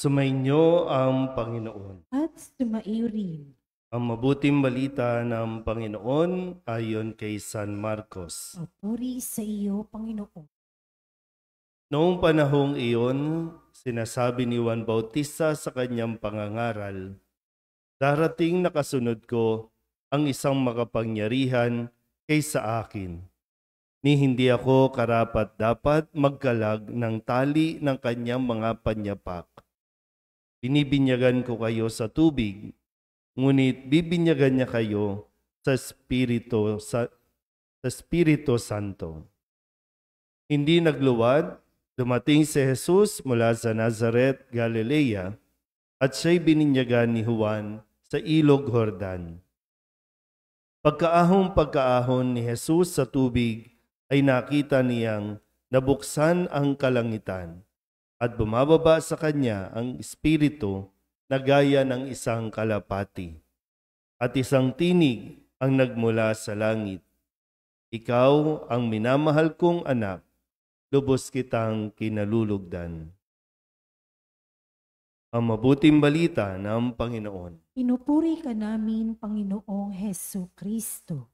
Sumainyo ang Panginoon. At sumaiyo rin. Ang mabuting balita ng Panginoon ayon kay San Marcos. Papuri sa iyo, Panginoon. Noong panahong iyon, sinasabi ni Juan Bautista sa kanyang pangangaral, Darating na kasunod ko ang isang makapangyarihan kaysa akin. Ni hindi ako karapat dapat magkalag ng tali ng kanyang mga panyapak Binibinyagan ko kayo sa tubig, ngunit bibinyagan niya kayo sa Espiritu sa, sa Espiritu Santo. Hindi nagluwad, dumating si Jesus mula sa Nazareth, Galilea, at siya'y bininyagan ni Juan sa ilog Jordan. Pagkaahong pagkaahon ni Jesus sa tubig ay nakita niyang nabuksan ang kalangitan at bumababa sa kanya ang espiritu na gaya ng isang kalapati. At isang tinig ang nagmula sa langit. Ikaw ang minamahal kong anak, lubos kitang kinalulugdan. Ang mabuting balita ng Panginoon. Pinupuri ka namin, Panginoong Heso Kristo.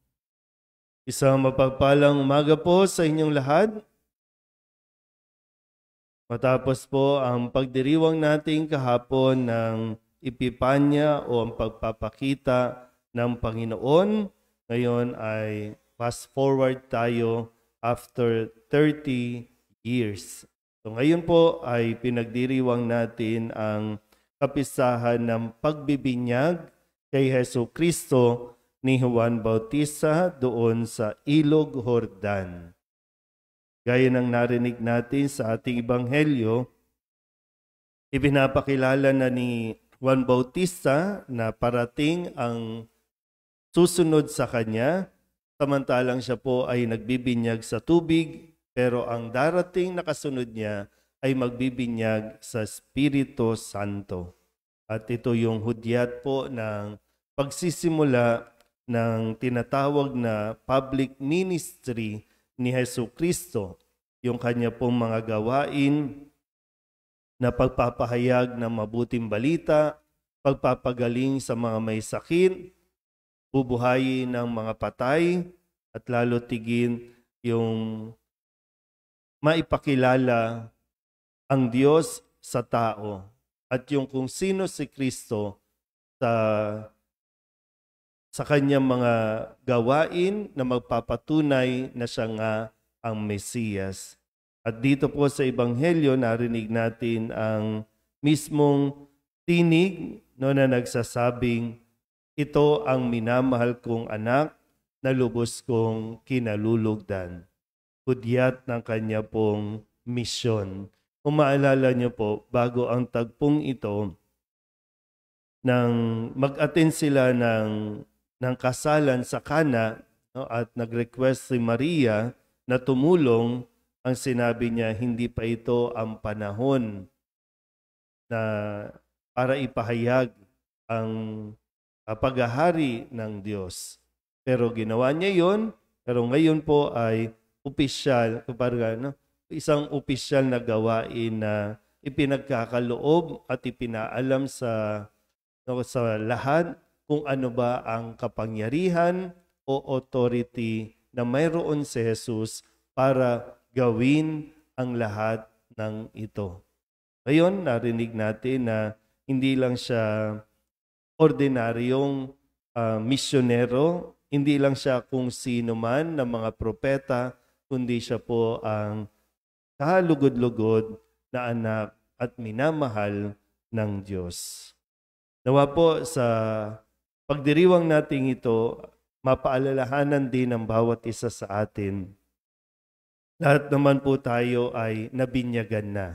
Isang mapagpalang umaga po sa inyong lahat. Matapos po ang pagdiriwang natin kahapon ng ipipanya o ang pagpapakita ng Panginoon, ngayon ay fast forward tayo after 30 years. So ngayon po ay pinagdiriwang natin ang kapisahan ng pagbibinyag kay Heso Kristo ni Juan Bautista doon sa Ilog Hordan. Gaya ng narinig natin sa ating Ibanghelyo, ipinapakilala na ni Juan Bautista na parating ang susunod sa kanya, samantalang siya po ay nagbibinyag sa tubig, pero ang darating na kasunod niya ay magbibinyag sa Espiritu Santo. At ito yung hudyat po ng pagsisimula ng tinatawag na public ministry ni Heso Kristo, yung kanya pong mga gawain na pagpapahayag ng mabuting balita, pagpapagaling sa mga may sakit, bubuhayin ng mga patay, at lalo tigin yung maipakilala ang Diyos sa tao at yung kung sino si Kristo sa sa kanyang mga gawain na magpapatunay na siya nga ang Mesiyas. At dito po sa Ebanghelyo, narinig natin ang mismong tinig no, na nagsasabing, ito ang minamahal kong anak na lubos kong kinalulugdan. Hudyat ng kanya pong misyon. Kung maalala niyo po, bago ang tagpong ito, nang mag-attend sila ng ng kasalan sa Kana no, at nag-request si Maria na tumulong, ang sinabi niya, hindi pa ito ang panahon na para ipahayag ang ah, paghahari ng Diyos. Pero ginawa niya yon pero ngayon po ay opisyal, parang, no, isang opisyal na gawain na ipinagkakaloob at ipinaalam sa no, sa lahat kung ano ba ang kapangyarihan o authority na mayroon si Jesus para gawin ang lahat ng ito. Ngayon, narinig natin na hindi lang siya ordinaryong uh, misyonero, hindi lang siya kung sino man ng mga propeta, kundi siya po ang kahalugod-lugod na anak at minamahal ng Diyos. Nawa po sa Pagdiriwang natin ito, mapaalalahanan din ng bawat isa sa atin. Lahat naman po tayo ay nabinyagan na.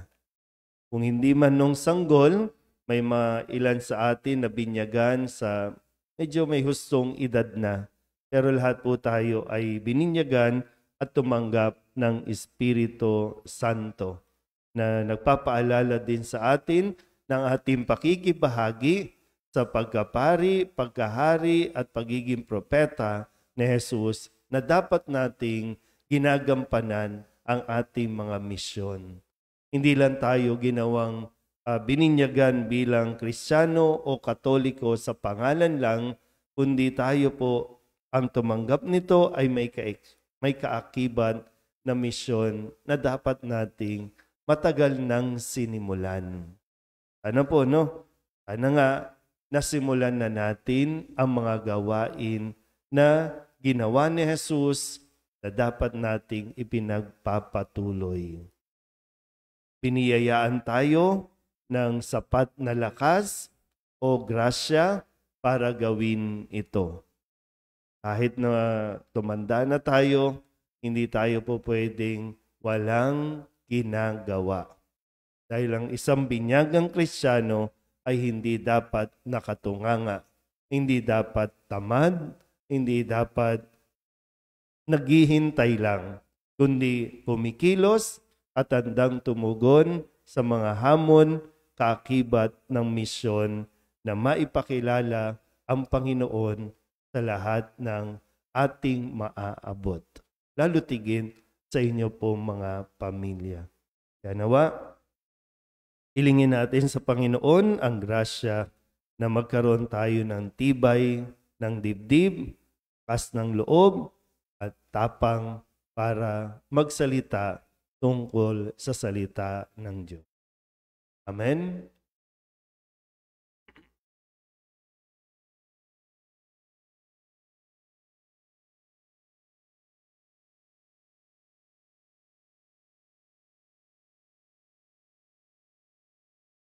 Kung hindi man nung sanggol, may mailan sa atin na binyagan sa medyo may hustong edad na. Pero lahat po tayo ay bininyagan at tumanggap ng Espiritu Santo na nagpapaalala din sa atin ng ating pakikibahagi sa pagkapari, pagkahari at pagiging propeta ni Jesus na dapat nating ginagampanan ang ating mga misyon. Hindi lang tayo ginawang uh, bininyagan bilang Kristiyano o Katoliko sa pangalan lang, kundi tayo po ang tumanggap nito ay may, ka- may kaakibat na misyon na dapat nating matagal nang sinimulan. Ano po, no? Ano nga, nasimulan na natin ang mga gawain na ginawa ni Jesus na dapat nating ipinagpapatuloy. Piniyayaan tayo ng sapat na lakas o grasya para gawin ito. Kahit na tumanda na tayo, hindi tayo po pwedeng walang ginagawa. Dahil ang isang binyagang kristyano ay hindi dapat nakatunganga, hindi dapat tamad, hindi dapat naghihintay lang, kundi kumikilos at handang tumugon sa mga hamon kaakibat ng misyon na maipakilala ang Panginoon sa lahat ng ating maaabot. Lalo tigin sa inyo po mga pamilya. Ganawa, Ilingin natin sa Panginoon ang grasya na magkaroon tayo ng tibay ng dibdib, kas ng loob, at tapang para magsalita tungkol sa salita ng Diyos. Amen.